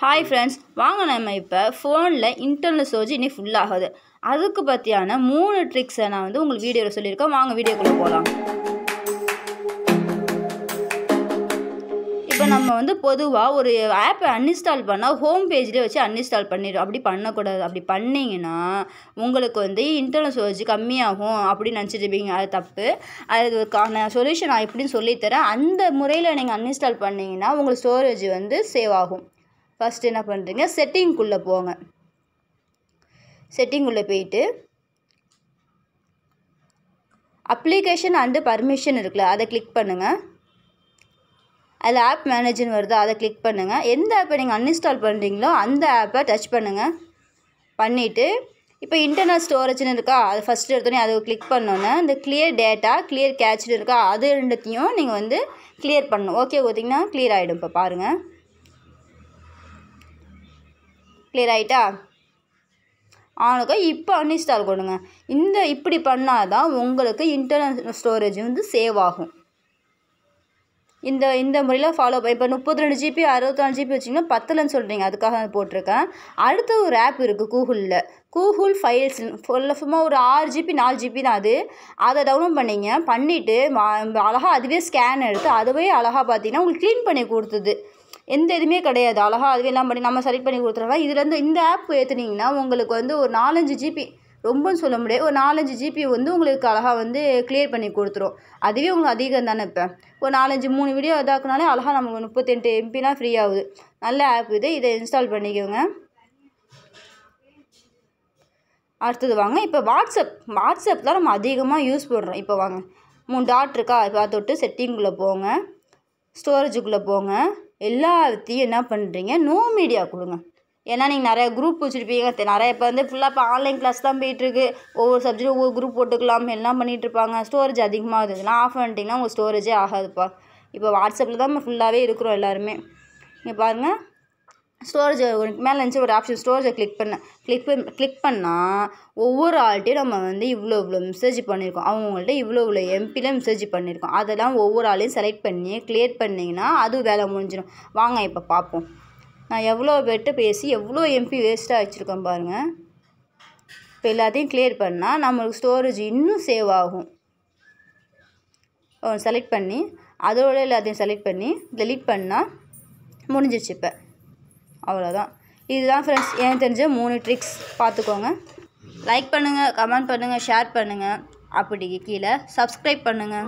hi friends வாங்க நம்ம இப்போ ஃபோனில் இன்டர்னல் ஸ்டோரேஜ் இன்னும் ஃபுல்லாகுது அதுக்கு பற்றியான மூணு ட்ரிக்ஸை நான் வந்து உங்களுக்கு வீடியோவில் சொல்லியிருக்கேன் வாங்க வீடியோக்குள்ளே போகலாம் இப்போ நம்ம வந்து பொதுவாக ஒரு ஆப்பை அன்இன்ஸ்டால் பண்ணால் ஹோம் பேஜ்லேயே வச்சு அன்இன்ஸ்டால் பண்ணிடும் அப்படி பண்ணக்கூடாது அப்படி பண்ணிங்கன்னா உங்களுக்கு வந்து இன்டர்னல் ஸ்டோரேஜ் கம்மியாகும் அப்படின்னு இருப்பீங்க அது தப்பு அதுக்கான சொல்யூஷன் நான் எப்படின்னு சொல்லித்தரேன் அந்த முறையில் நீங்கள் அன்இன்ஸ்டால் பண்ணிங்கன்னா உங்களுக்கு ஸ்டோரேஜ் வந்து சேவ் ஆகும் ஃபஸ்ட்டு என்ன பண்ணுறீங்க செட்டிங்குள்ளே போங்க செட்டிங்குள்ளே போயிட்டு அப்ளிகேஷன் அண்டு பர்மிஷன் இருக்குல்ல அதை கிளிக் பண்ணுங்கள் அதில் ஆப் மேனேஜர் வருதோ அதை கிளிக் பண்ணுங்கள் எந்த ஆப்பை நீங்கள் அன்இன்ஸ்டால் பண்ணுறீங்களோ அந்த ஆப்பை டச் பண்ணுங்கள் பண்ணிவிட்டு இப்போ இன்டர்னல் ஸ்டோரேஜ்னு இருக்கா அது ஃபஸ்ட்டு எடுத்தோடனே அதை கிளிக் பண்ணோன்னே இந்த கிளியர் டேட்டா கிளியர் கேட்ச்னு இருக்கா அது ரெண்டுத்தையும் நீங்கள் வந்து கிளியர் பண்ணணும் ஓகே கொடுத்தீங்கன்னா கிளியர் ஆகிடும் இப்போ பாருங்கள் கிளியர் ஆகிட்டா ஆனுக்க இப்போ அன்இன்ஸ்டால் கொடுங்க இந்த இப்படி பண்ணால் தான் உங்களுக்கு இன்டர்னல் ஸ்டோரேஜ் வந்து சேவ் ஆகும் இந்த இந்த முறையில் ஃபாலோ இப்போ முப்பத்தி ரெண்டு ஜிபி அறுபத்தாறு ஜிபி வச்சிங்கன்னா பத்தலன்னு சொல்கிறீங்க அதுக்காக போட்டிருக்கேன் அடுத்த ஒரு ஆப் இருக்குது கூகுளில் கூகுள் ஃபைல்ஸ் ஃபுல்லாக ஒரு ஆறு ஜிபி நாலு ஜிபி தான் அது அதை டவுன்லோட் பண்ணிங்க பண்ணிவிட்டு அழகாக அதுவே ஸ்கேன் எடுத்து அதுவே அழகாக பார்த்தீங்கன்னா உங்களுக்கு க்ளீன் பண்ணி கொடுத்தது எந்த இதுவுமே கிடையாது அழகாக அதுவே எல்லாம் பண்ணி நம்ம செலக்ட் பண்ணி கொடுத்துறோம்னா இதுலேருந்து இந்த ஆப் ஏற்றுனீங்கன்னா உங்களுக்கு வந்து ஒரு நாலஞ்சு ஜிபி ரொம்பன்னு சொல்ல முடியாது ஒரு நாலஞ்சு ஜிபி வந்து உங்களுக்கு அழகாக வந்து கிளியர் பண்ணி கொடுத்துரும் அதுவே உங்களுக்கு அதிகம் தானே இப்போ ஒரு நாலஞ்சு மூணு வீடியோ இதாக்குனாலே அழகாக நமக்கு முப்பத்தெட்டு எம்பிலாம் ஃப்ரீ ஆகுது நல்ல ஆப் இது இதை இன்ஸ்டால் பண்ணிக்கோங்க அடுத்தது வாங்க இப்போ வாட்ஸ்அப் வாட்ஸ்அப் தான் நம்ம அதிகமாக யூஸ் பண்ணுறோம் இப்போ வாங்க மூணு டாட் இருக்கா இப்போ தொட்டு செட்டிங்குள்ளே போங்க ஸ்டோரேஜுக்குள்ளே போங்க எல்லாத்தையும் என்ன பண்ணுறீங்க நோ மீடியா கொடுங்க ஏன்னா நீங்கள் நிறையா குரூப் வச்சுருப்பீங்க நிறைய இப்போ வந்து ஃபுல்லாக இப்போ ஆன்லைன் கிளாஸ் தான் போயிட்டுருக்கு ஒவ்வொரு சப்ஜெக்ட் ஒவ்வொரு குரூப் போட்டுக்கலாம் எல்லாம் பண்ணிகிட்டு இருப்பாங்க ஸ்டோரேஜ் அதிகமாக இருந்ததுன்னா ஆஃப் பண்ணிட்டீங்கன்னா உங்கள் ஸ்டோரேஜே ஆகாதுப்பா இப்போ வாட்ஸ்அப்பில் தான் நம்ம ஃபுல்லாகவே இருக்கிறோம் எல்லாருமே இங்கே பாருங்கள் ஸ்டோரேஜ் மேலே இருந்துச்சு ஒரு ஆப்ஷன் ஸ்டோரேஜை கிளிக் பண்ணேன் கிளிக் பண் கிளிக் பண்ணால் ஒவ்வொரு ஆள்கிட்டையும் நம்ம வந்து இவ்வளோ இவ்வளோ மெசேஜ் பண்ணியிருக்கோம் அவங்கள்ட்ட இவ்வளோ இவ்வளோ எம்பியில் மெசேஜ் பண்ணியிருக்கோம் அதெல்லாம் ஒவ்வொரு ஆளையும் செலக்ட் பண்ணி கிளியர் பண்ணிங்கன்னா அது வேலை முடிஞ்சிடும் வாங்க இப்போ பார்ப்போம் நான் எவ்வளோ பேர்கிட்ட பேசி எவ்வளோ எம்பி வேஸ்ட்டாக வச்சுருக்கேன் பாருங்கள் இப்போ எல்லாத்தையும் கிளியர் பண்ணால் நம்மளுக்கு ஸ்டோரேஜ் இன்னும் சேவ் ஆகும் செலக்ட் பண்ணி அதோட எல்லாத்தையும் செலக்ட் பண்ணி டெலிட் பண்ணால் முடிஞ்சிருச்சு இப்போ அவ்வளோதான் இதுதான் ஃப்ரெண்ட்ஸ் எனக்கு தெரிஞ்ச மூணு ட்ரிக்ஸ் பார்த்துக்கோங்க லைக் பண்ணுங்கள் கமெண்ட் பண்ணுங்கள் ஷேர் பண்ணுங்கள் அப்படி கீழே சப்ஸ்கிரைப் பண்ணுங்க